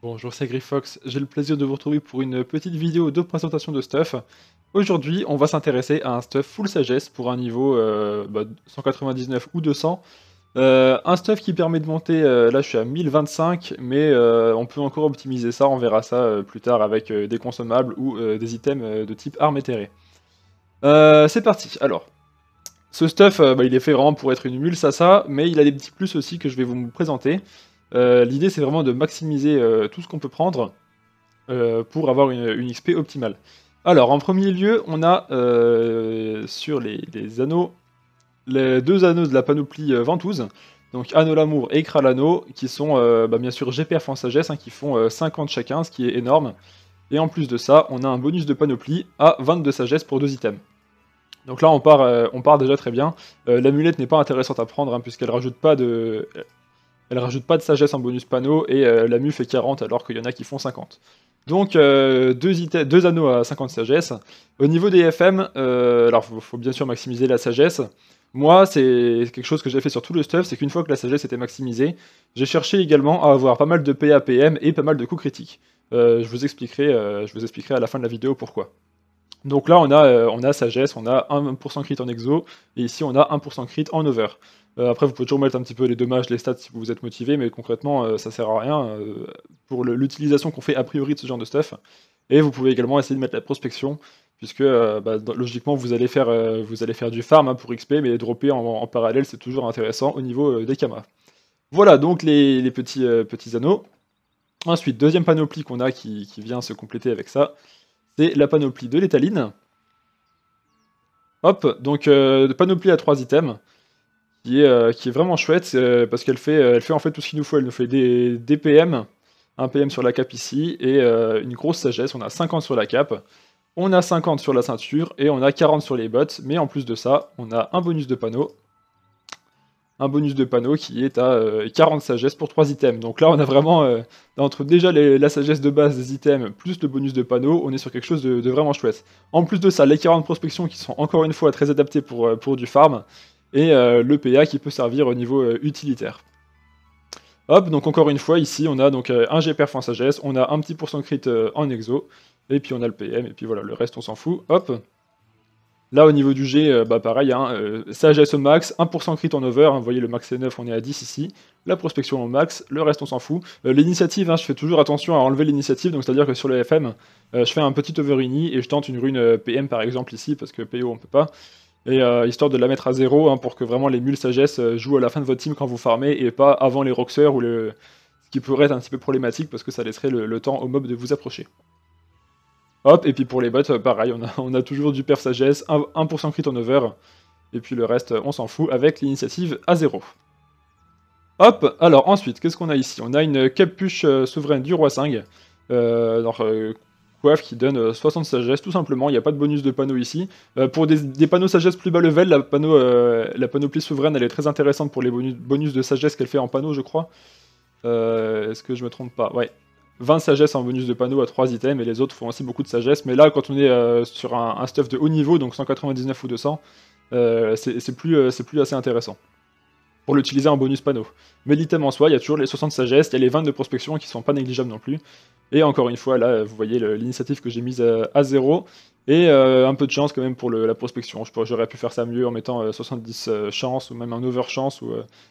Bonjour, c'est Grifox. J'ai le plaisir de vous retrouver pour une petite vidéo de présentation de stuff. Aujourd'hui, on va s'intéresser à un stuff full sagesse pour un niveau 199 euh, bah, ou 200. Euh, un stuff qui permet de monter, euh, là je suis à 1025, mais on peut encore optimiser ça, on verra ça plus tard avec des consommables ou des items de type armes éthérées. c'est parti, alors. Ce stuff, bah, il est fait vraiment pour être une mule, ça, ça, mais il a des petits plus aussi que je vais vous présenter. Euh, l'idée, c'est vraiment de maximiser euh, tout ce qu'on peut prendre euh, pour avoir une, XP optimale. Alors, en premier lieu, on a sur les, anneaux, les deux anneaux de la panoplie ventouse. Donc Anneau l'amour et Kralano, qui sont bah, bien sûr GPF en sagesse, qui font 50 chacun, ce qui est énorme. Et en plus de ça, on a un bonus de panoplie à 22 sagesse pour deux items. Donc là, on part, on part déjà très bien. L'amulette n'est pas intéressante à prendre, hein, puisqu'elle rajoute pas de elle rajoute pas de sagesse en bonus panneau et euh, la mu fait 40 alors qu'il y en a qui font 50. Donc euh, deux, anneaux à 50 sagesse. Au niveau des FM, euh, alors faut, faut, bien sûr maximiser la sagesse. Moi, c'est quelque chose que j'ai fait sur tout le stuff, c'est qu'une fois que la sagesse était maximisée, j'ai cherché également à avoir pas mal de PAPM et pas mal de coups critiques. je, vous expliquerai, je vous expliquerai à la fin de la vidéo pourquoi. Donc là, on a, euh, on a sagesse, on a 1% crit en exo, et ici on a 1% crit en over. Euh, après, vous pouvez toujours mettre un petit peu les dommages, les stats si vous êtes motivé, mais concrètement, euh, ça sert à rien pour l'utilisation qu'on fait a priori de ce genre de stuff. Et vous pouvez également essayer de mettre la prospection, puisque bah, logiquement, vous allez faire, vous allez faire du farm hein, pour XP, mais dropper en, parallèle, c'est toujours intéressant au niveau des kamas. Voilà donc les, petits, petits anneaux. Ensuite, deuxième panoplie qu'on a qui, qui vient se compléter avec ça, c'est la panoplie de l'étaline. Hop, donc euh, panoplie à 3 items, qui est, euh, qui est vraiment chouette, euh, parce qu'elle fait, elle fait en fait tout ce qu'il nous faut. Elle nous fait des, DPM, PM, un PM sur la cape ici, et une grosse sagesse, on a 50 sur la cape, on a 50 sur la ceinture, et on a 40 sur les bottes, mais en plus de ça, on a un bonus de panneau, un bonus de panneau qui est à 40 euh, sagesse pour 3 items. Donc là, on a vraiment, euh, entre déjà la sagesse de base des items plus le bonus de panneau, on est sur quelque chose de, vraiment chouette. En plus de ça, les 40 prospections qui sont encore une fois très adaptées pour, euh, pour du farm, et le PA qui peut servir au niveau utilitaire. Hop, donc encore une fois, ici, on a donc un GPR en sagesse, on a un petit pourcent crit en exo, et puis on a le PM, et puis voilà, le reste, on s'en fout. Hop Là, au niveau du G, euh, bah, pareil, hein, euh, sagesse au max, 1% crit en over, hein, vous voyez le max c'est 9, on est à 10 ici, la prospection au max, le reste on s'en fout. Euh, l'initiative, hein, je fais toujours attention à enlever l'initiative, donc c'est-à-dire que sur le FM, je fais un petit over overini et je tente une rune PM par exemple ici, parce que PO on peut pas, et histoire de la mettre à 0 pour que vraiment les mules sagesse jouent à la fin de votre team quand vous farmez et pas avant les roxers ou le... ce qui pourrait être un petit peu problématique parce que ça laisserait le, le temps au mob de vous approcher. Hop, et puis pour les bots, euh, pareil, on a, on toujours du père sagesse, 1%, crit en over, et puis le reste, euh, on s'en fout, avec l'initiative à 0. Hop, alors ensuite, qu'est-ce qu'on a ici On a une capuche euh, souveraine du roi 5, euh, coiffe qui donne 60 sagesse, tout simplement, il n'y a pas de bonus de panneau ici. pour des, panneaux sagesse plus bas level, la, panneau, la panoplie souveraine, elle est très intéressante pour les bonus, bonus de sagesse qu'elle fait en panneau, je crois. Est-ce que je me trompe pas Ouais, 20 sagesse en bonus de panneau à 3 items, et les autres font aussi beaucoup de sagesse. Mais là, quand on est euh, sur un, stuff de haut niveau, donc 199 ou 200, euh, c'est plus, euh, c'est plus assez intéressant pour l'utiliser en bonus panneau. Mais l'item en soi, il y a toujours les 60 sagesse, et les 20 de prospection qui sont pas négligeables non plus. Et encore une fois, là, vous voyez l'initiative que j'ai mise euh, à, zéro. Et euh, un peu de chance quand même pour la prospection. J'aurais pu faire ça mieux en mettant 70 euh, chances ou même un over chance.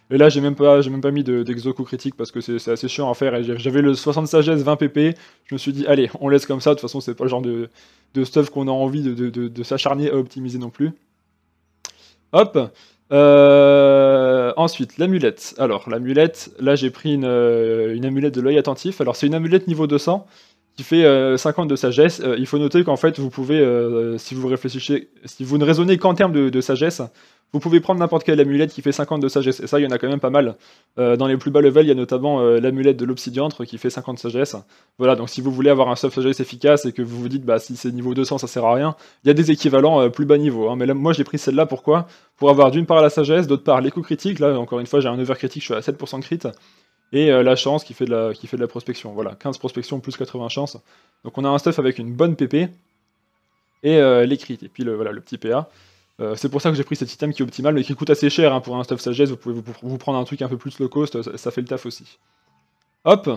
Et là, j'ai même pas, même pas mis d'exo critique parce que c'est assez chiant à faire. J'avais le 60 sagesse, 20 pp. Je me suis dit, allez, on laisse comme ça. De toute façon, c'est pas le genre de, stuff qu'on a envie de s'acharner à optimiser non plus. Hop. Euh, ensuite, l'amulette. Alors, l'amulette, là j'ai pris une, euh, une amulette de l'œil attentif. Alors, c'est une amulette niveau 200 qui fait 50 euh, de sagesse. Euh, il faut noter qu'en fait, vous pouvez, euh, si vous réfléchissez, si vous ne raisonnez qu'en termes de, sagesse, vous pouvez prendre n'importe quelle amulette qui fait 50 de sagesse. Et ça, il y en a quand même pas mal. dans les plus bas levels, il y a notamment l'amulette de l'obsidiantre qui fait 50 de sagesse. Voilà, donc si vous voulez avoir un soft sagesse efficace et que vous vous dites, bah si c'est niveau 200, ça sert à rien, il y a des équivalents plus bas niveau. Hein. Mais là, moi, j'ai pris celle-là, pourquoi Pour avoir d'une part la sagesse, d'autre part léco critique Là, encore une fois, j'ai un over critique, je suis à 7% de crit et euh, la chance qui fait, de la, qui fait de la prospection. Voilà, 15 prospections plus 80 chances. Donc on a un stuff avec une bonne PP et euh, l'écrit. et puis le, voilà, le petit PA. Euh, c'est pour ça que j'ai pris cet item qui est optimal, mais qui coûte assez cher hein, pour un stuff sagesse, vous pouvez vous, prendre un truc un peu plus low cost, ça, fait le taf aussi. Hop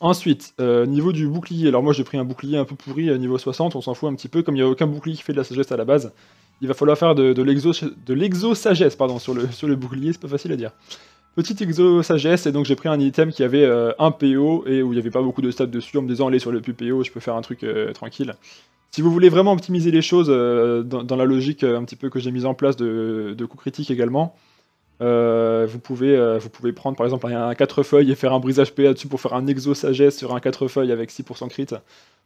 Ensuite, niveau du bouclier, alors moi j'ai pris un bouclier un peu pourri niveau 60, on s'en fout un petit peu, comme il n'y a aucun bouclier qui fait de la sagesse à la base, il va falloir faire de, de l'exo-sagesse pardon, sur, le, sur le bouclier, c'est pas facile à dire. Petite exo sagesse, et donc j'ai pris un item qui avait euh, un PO et où il n'y avait pas beaucoup de stats dessus en me disant allez sur le plus PO, je peux faire un truc euh, tranquille. Si vous voulez vraiment optimiser les choses euh, dans, la logique un petit peu que j'ai mise en place de, de coups critiques également, vous, pouvez, vous pouvez prendre par exemple un 4 feuilles et faire un brisage PA dessus pour faire un exo sagesse sur un 4 feuilles avec 6% crit.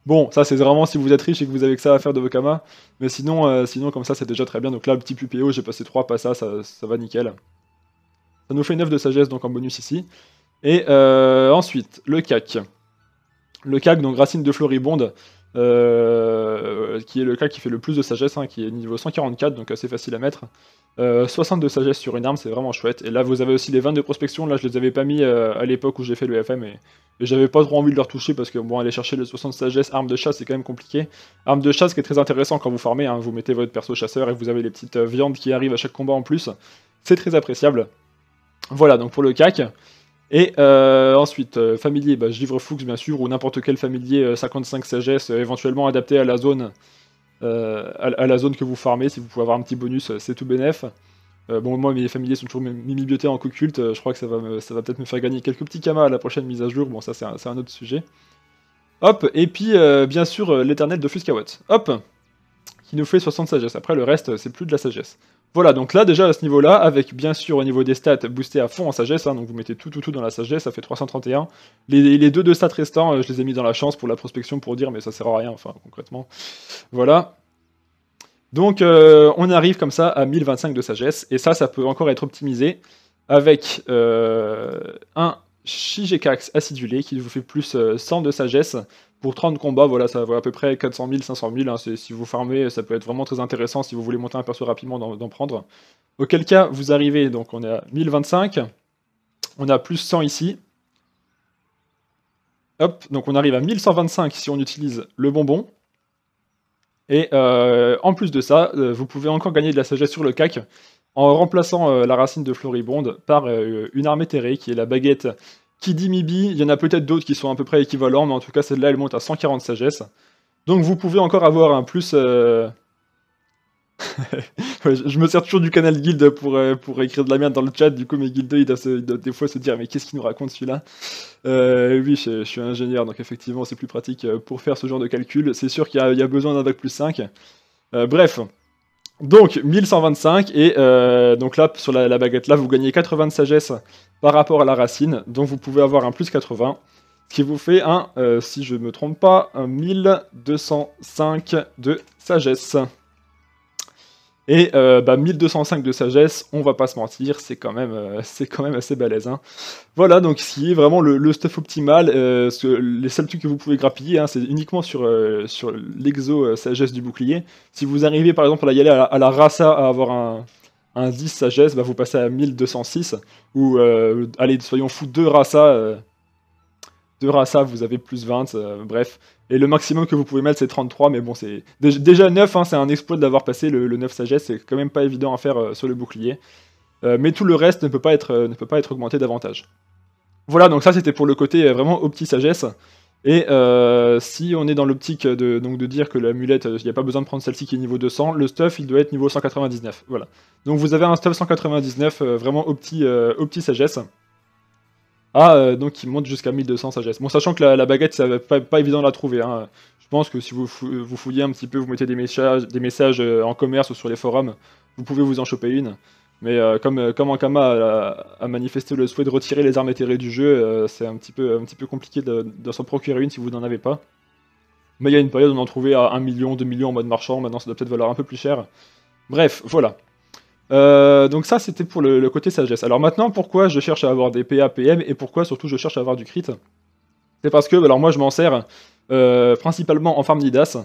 Bon, ça c'est vraiment si vous êtes riche et que vous avez que ça à faire de vos kamas, mais sinon, sinon comme ça c'est déjà très bien. Donc là, le petit PO, j'ai passé 3 pas ça, ça va nickel. Ça nous fait 9 de sagesse, donc en bonus ici. Et euh, ensuite, le CAC. Le CAC, donc Racine de Floribonde, euh, qui est le CAC qui fait le plus de sagesse, hein, qui est niveau 144, donc assez facile à mettre. 60 euh, de sagesse sur une arme, c'est vraiment chouette. Et là, vous avez aussi les vins de prospection. Là, je les avais pas mis à l'époque où j'ai fait le FM et, j'avais pas trop envie de leur toucher parce que, bon, aller chercher le 60 de sagesse, arme de chasse, c'est quand même compliqué. Arme de chasse qui est très intéressant quand vous formez, hein, vous mettez votre perso chasseur et vous avez les petites viandes qui arrivent à chaque combat en plus. C'est très appréciable. Voilà, donc pour le CAC. Et euh, ensuite, euh, familier, bah, bien sûr, ou n'importe quel familier 55 euh, sagesse, éventuellement adapté à la zone à, la zone que vous farmez, si vous pouvez avoir un petit bonus, c'est tout bénef. bon, moi mes familiers sont toujours bibliothèques en co-culte, je crois que ça va, va peut-être me faire gagner quelques petits kamas à la prochaine mise à jour, bon ça c'est un, autre sujet. Hop, et puis bien sûr l'éternel de Fuscawat. Hop, qui nous fait 60 sagesse. Après, le reste, c'est plus de la sagesse. Voilà, donc là, déjà, à ce niveau-là, avec, bien sûr, au niveau des stats, boosté à fond en sagesse, hein, donc vous mettez tout, tout, tout dans la sagesse, ça fait 331. Les, les deux de stats restants, euh, je les ai mis dans la chance pour la prospection, pour dire, mais ça sert à rien, enfin, concrètement. Voilà. Donc, euh, on arrive comme ça à 1025 de sagesse, et ça, ça peut encore être optimisé avec euh, un Shigekax acidulé qui vous fait plus 100 de sagesse, pour 30 combats, voilà, ça vaut à peu près 400 000, 500 000. si vous farmez, ça peut être vraiment très intéressant si vous voulez monter un perso rapidement d'en prendre. Auquel cas, vous arrivez, donc on est à 1025, on a plus 100 ici. Hop, donc on arrive à 1125 si on utilise le bonbon. Et euh, en plus de ça, euh, vous pouvez encore gagner de la sagesse sur le CAC en remplaçant euh, la racine de Floribonde par une armée terrée qui est la baguette qui dit Mibi, il y en a peut-être d'autres qui sont à peu près équivalents, mais en tout cas, celle-là, elle monte à 140 sagesse. Donc vous pouvez encore avoir un plus... Euh, je me sers toujours du canal guild pour, euh, pour écrire de la merde dans le chat, du coup mes guildeux ils doivent, des fois se dire mais qu'est-ce qu'il nous raconte celui-là euh, Oui, je, suis ingénieur, donc effectivement c'est plus pratique pour faire ce genre de calcul. C'est sûr qu'il y, a besoin d'un doc plus 5. bref, donc 1125 et euh, donc là sur la, baguette là vous gagnez 80 de sagesse par rapport à la racine donc vous pouvez avoir un plus 80 ce qui vous fait un euh, si je me trompe pas un 1205 de sagesse. Et 1205 euh, bah, de sagesse, on va pas se mentir, c'est quand même, euh, c'est quand même assez balèze. Hein. Voilà donc ce qui est vraiment le, stuff optimal. Euh, ce, les seuls trucs que vous pouvez grappiller, hein, c'est uniquement sur, sur l'exo sagesse du bouclier. Si vous arrivez par exemple à y aller à la, à rasa à avoir un, un 10 sagesse, bah, vous passez à 1206. Ou allez, soyons fous, deux rasa. deux rasa, vous avez plus 20, bref. Et le maximum que vous pouvez mettre, c'est 33, mais bon, c'est déjà 9, hein, c'est un exploit d'avoir passé le, 9 sagesse, c'est quand même pas évident à faire euh, sur le bouclier. Euh, mais tout le reste ne peut pas être, euh, ne peut pas être augmenté davantage. Voilà, donc ça c'était pour le côté vraiment opti sagesse. Et si on est dans l'optique de, de dire que l'amulette, il n'y a pas besoin de prendre celle-ci qui est niveau 200, le stuff il doit être niveau 199. Voilà. Donc vous avez un stuff 199 vraiment opti, opti sagesse. Ah, euh, donc il monte jusqu'à 1200 sagesse. Bon, sachant que la, baguette, c'est pas, pas évident de la trouver. Hein. Je pense que si vous, euh, vous fouillez un petit peu, vous mettez des messages, des messages euh, en commerce ou sur les forums, vous pouvez vous en choper une. Mais comme, comme Ankama a, manifesté le souhait de retirer les armes éthérées du jeu, c'est un petit peu, un petit peu compliqué de, de s'en procurer une si vous n'en avez pas. Mais il y a une période où on en trouvait à 1 million, 2 millions en mode marchand, maintenant ça doit peut-être valoir un peu plus cher. Bref, voilà. Euh, donc ça, c'était pour le, côté sagesse. Alors maintenant, pourquoi je cherche à avoir des PA, PM et pourquoi surtout je cherche à avoir du crit C'est parce que, alors moi, je m'en sers euh, principalement en farm Nidas.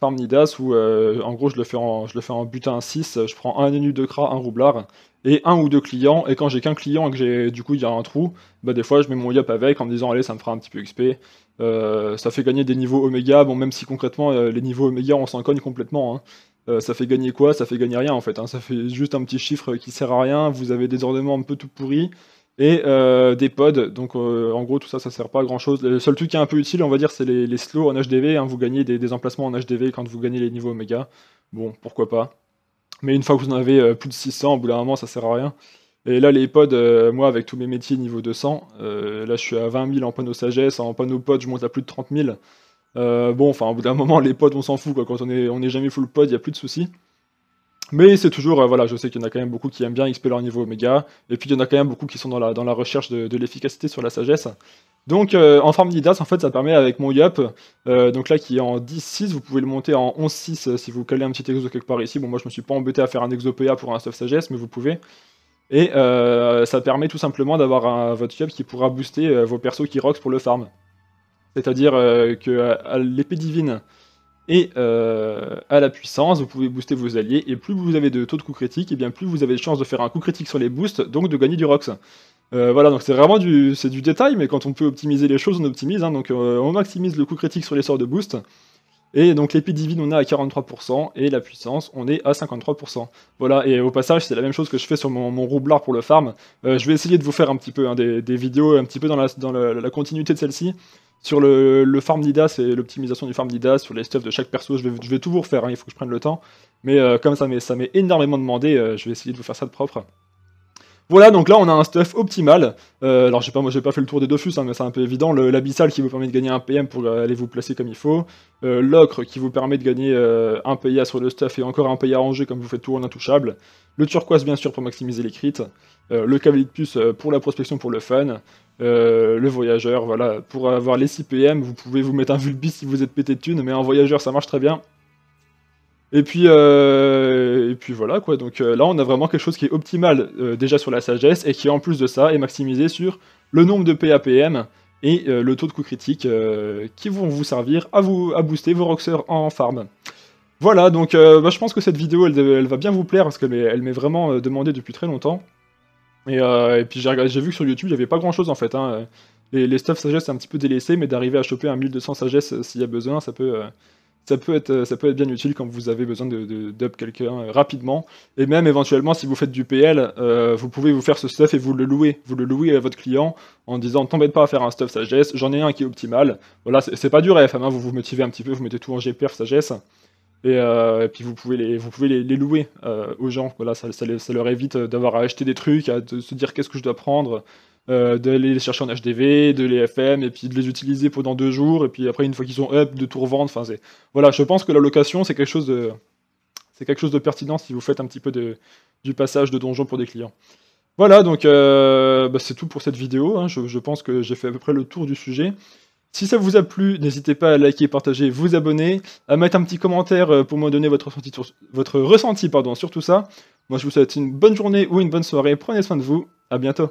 Farm Nidas où, euh, en gros, je le, fais en, je le fais en butin 6, je prends un nu de Kra, un roublard, et un ou deux clients, et quand j'ai qu'un client et que j'ai du coup il y a un trou, bah des fois je mets mon yop avec en me disant allez ça me fera un petit peu XP, ça fait gagner des niveaux oméga, bon même si concrètement les niveaux oméga on s'en cogne complètement, hein. Euh, ça fait gagner quoi Ça fait gagner rien en fait. Hein. Ça fait juste un petit chiffre qui sert à rien. Vous avez des ornements un peu tout pourris et euh, des pods. Donc euh, en gros, tout ça, ça sert pas à grand chose. Le seul truc qui est un peu utile, on va dire, c'est les, slows en HDV. Hein. Vous gagnez des, emplacements en HDV quand vous gagnez les niveaux oméga, Bon, pourquoi pas. Mais une fois que vous en avez plus de 600, au bout d'un moment, ça sert à rien. Et là, les pods, moi, avec tous mes métiers niveau 200, là, je suis à 20 000 en panneau sagesse. En panneau pod, je monte à plus de 30 000. Euh, bon, enfin, au bout d'un moment, les potes on s'en fout, quoi. Quand on est, on est jamais full pod, il n'y a plus de soucis. Mais c'est toujours, euh, voilà, je sais qu'il y en a quand même beaucoup qui aiment bien XP leur niveau méga, et puis il y en a quand même beaucoup qui sont dans la, dans la recherche de, l'efficacité sur la sagesse. Donc euh, en farm d'IDAS, en fait, ça permet avec mon YUP, donc là qui est en 10-6, vous pouvez le monter en 11-6 si vous calez un petit exo quelque part ici. Bon, moi je me suis pas embêté à faire un exo pour un stuff sagesse, mais vous pouvez. Et ça permet tout simplement d'avoir votre YUP qui pourra booster vos persos qui rocks pour le farm. C'est-à-dire euh, que l'épée divine et euh, à la puissance, vous pouvez booster vos alliés, et plus vous avez de taux de coup critique, et eh bien plus vous avez de chances de faire un coup critique sur les boosts, donc de gagner du Rox. Euh, voilà, donc c'est vraiment du, du détail, mais quand on peut optimiser les choses, on optimise, hein. donc on maximise le coup critique sur les sorts de boost, et donc l'épée divine, on est à 43%, et la puissance, on est à 53%. Voilà, et au passage, c'est la même chose que je fais sur mon, mon roublard pour le farm. je vais essayer de vous faire un petit peu hein, des, vidéos, un petit peu dans la, dans la continuité de celle-ci. Sur le, farm d'idas et l'optimisation du farm d'idas, sur les stuff de chaque perso, je vais, tout vous refaire, hein, il faut que je prenne le temps. Mais euh, comme ça m'est énormément demandé, euh, je vais essayer de vous faire ça de propre. Voilà, donc là on a un stuff optimal. Euh, alors j'ai pas, moi j'ai pas fait le tour des Dofus, hein, mais c'est un peu évident. L'abyssal qui vous permet de gagner un PM pour aller vous placer comme il faut. L'ocre qui vous permet de gagner un PA sur le stuff et encore un PA rangé comme vous faites tout en intouchable. Le turquoise bien sûr pour maximiser les crits. le cavalier de puce pour la prospection pour le fun. Euh, le voyageur, voilà. Pour avoir les 6 PM, vous pouvez vous mettre un Vulbi si vous êtes pété de thunes, mais un voyageur ça marche très bien. Et puis, euh, et puis voilà quoi, donc euh, là on a vraiment quelque chose qui est optimal déjà sur la sagesse et qui en plus de ça est maximisé sur le nombre de PAPM et le taux de coût critique qui vont vous servir à, vous, à booster vos roxers en farm. Voilà, donc bah, je pense que cette vidéo elle, elle, va bien vous plaire parce qu'elle m'est vraiment demandée depuis très longtemps. Euh, et, puis j'ai vu que sur YouTube, il avait pas grand chose en fait. Hein. Les, les stuff sagesse, c'est un petit peu délaissé, mais d'arriver à choper un 1200 sagesse euh, s'il y a besoin, ça peut, euh, ça, peut être, ça peut être bien utile quand vous avez besoin de, quelqu'un rapidement. Et même éventuellement, si vous faites du PL, vous pouvez vous faire ce stuff et vous le louer. Vous le louez à votre client en disant T'embête pas à faire un stuff sagesse, j'en ai un qui est optimal. Voilà, c'est pas du ref, hein. vous vous motivez un petit peu, vous mettez tout en GPR sagesse. Euh, et, puis vous pouvez les, vous pouvez les, louer euh, aux gens. Voilà, ça, leur évite euh, d'avoir à acheter des trucs, à de se dire qu'est-ce que je dois prendre, d'aller les chercher en HDV, de les FM, et puis de les utiliser pendant deux jours, et puis après une fois qu'ils sont up, de tout revendre. Enfin, voilà, je pense que la location c'est quelque chose de c'est quelque chose de pertinent si vous faites un petit peu de, du passage de donjon pour des clients. Voilà, donc bah, c'est tout pour cette vidéo. Hein. Je, je, pense que j'ai fait à peu près le tour du sujet. Si ça vous a plu, n'hésitez pas à liker, partager, vous abonner, à mettre un petit commentaire euh, pour me donner votre ressenti, sur, pardon, sur tout ça. Moi, je vous souhaite une bonne journée ou une bonne soirée. Prenez soin de vous. À bientôt.